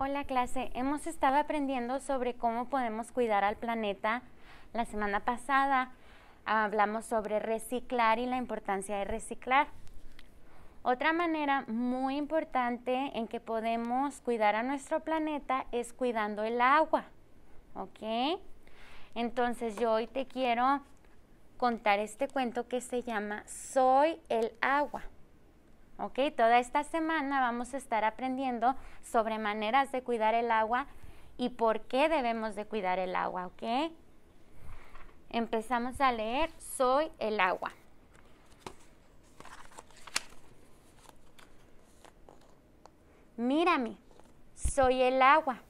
Hola clase, hemos estado aprendiendo sobre cómo podemos cuidar al planeta. La semana pasada hablamos sobre reciclar y la importancia de reciclar. Otra manera muy importante en que podemos cuidar a nuestro planeta es cuidando el agua. ¿Ok? Entonces yo hoy te quiero contar este cuento que se llama Soy el agua. ¿ok? Toda esta semana vamos a estar aprendiendo sobre maneras de cuidar el agua y por qué debemos de cuidar el agua, ¿ok? Empezamos a leer Soy el agua. Mírame, soy el agua.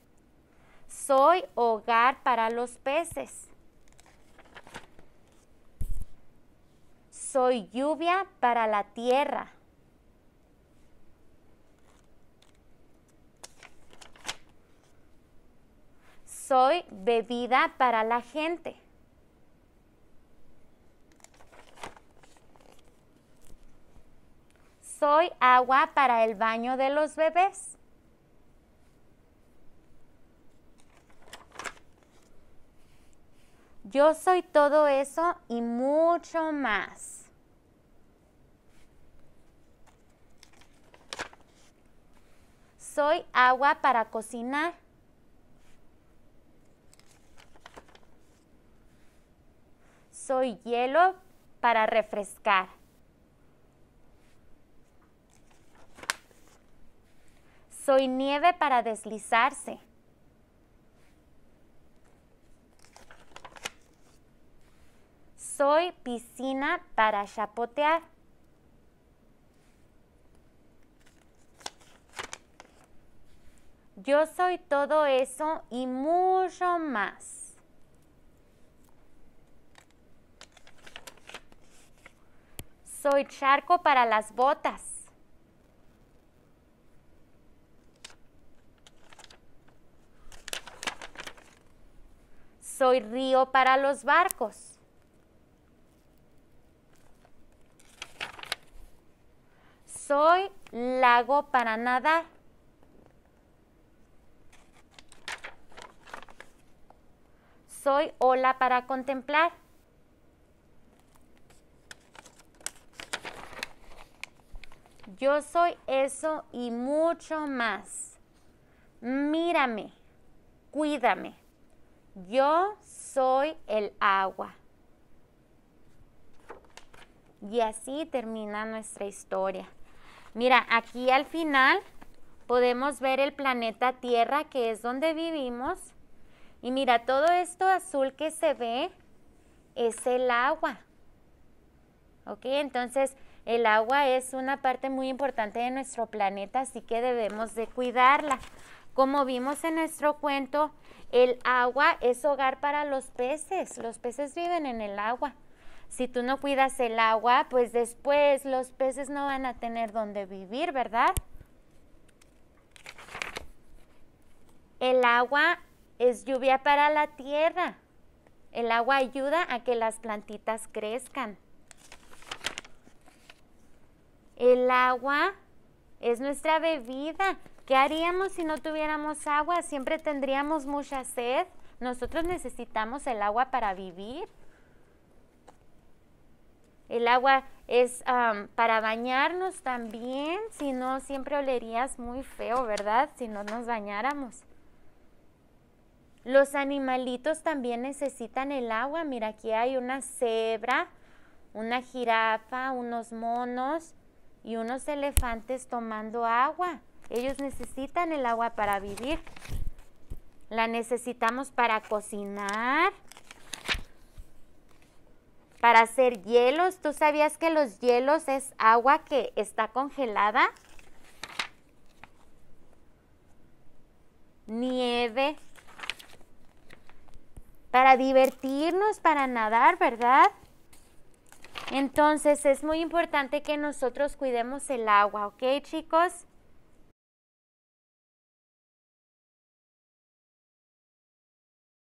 Soy hogar para los peces. Soy lluvia para la tierra soy bebida para la gente. Soy agua para el baño de los bebés. Yo soy todo eso y mucho más. Soy agua para cocinar. Soy hielo para refrescar. Soy nieve para deslizarse. Soy piscina para chapotear. Yo soy todo eso y mucho más. Soy charco para las botas. Soy río para los barcos. Soy lago para nadar. Soy ola para contemplar. Yo soy eso y mucho más. Mírame, cuídame. Yo soy el agua. Y así termina nuestra historia. Mira, aquí al final podemos ver el planeta Tierra, que es donde vivimos. Y mira, todo esto azul que se ve es el agua. ¿Ok? Entonces, el agua es una parte muy importante de nuestro planeta, así que debemos de cuidarla. Como vimos en nuestro cuento, el agua es hogar para los peces. Los peces viven en el agua. Si tú no cuidas el agua, pues después los peces no van a tener donde vivir, ¿verdad? El agua es lluvia para la tierra. El agua ayuda a que las plantitas crezcan. El agua es nuestra bebida. ¿Qué haríamos si no tuviéramos agua? Siempre tendríamos mucha sed. Nosotros necesitamos el agua para vivir. El agua es para bañarnos también, si no siempre olerías muy feo, ¿verdad? Si no nos bañáramos. Los animalitos también necesitan el agua. Mira, aquí hay una cebra, una jirafa, unos monos, y unos elefantes tomando agua. Ellos necesitan el agua para vivir. La necesitamos para cocinar, para hacer hielos. ¿Tú sabías que los hielos es agua que está congelada? Nieve. Para divertirnos, para nadar, ¿verdad? Entonces es muy importante que nosotros cuidemos el agua, ¿ok chicos?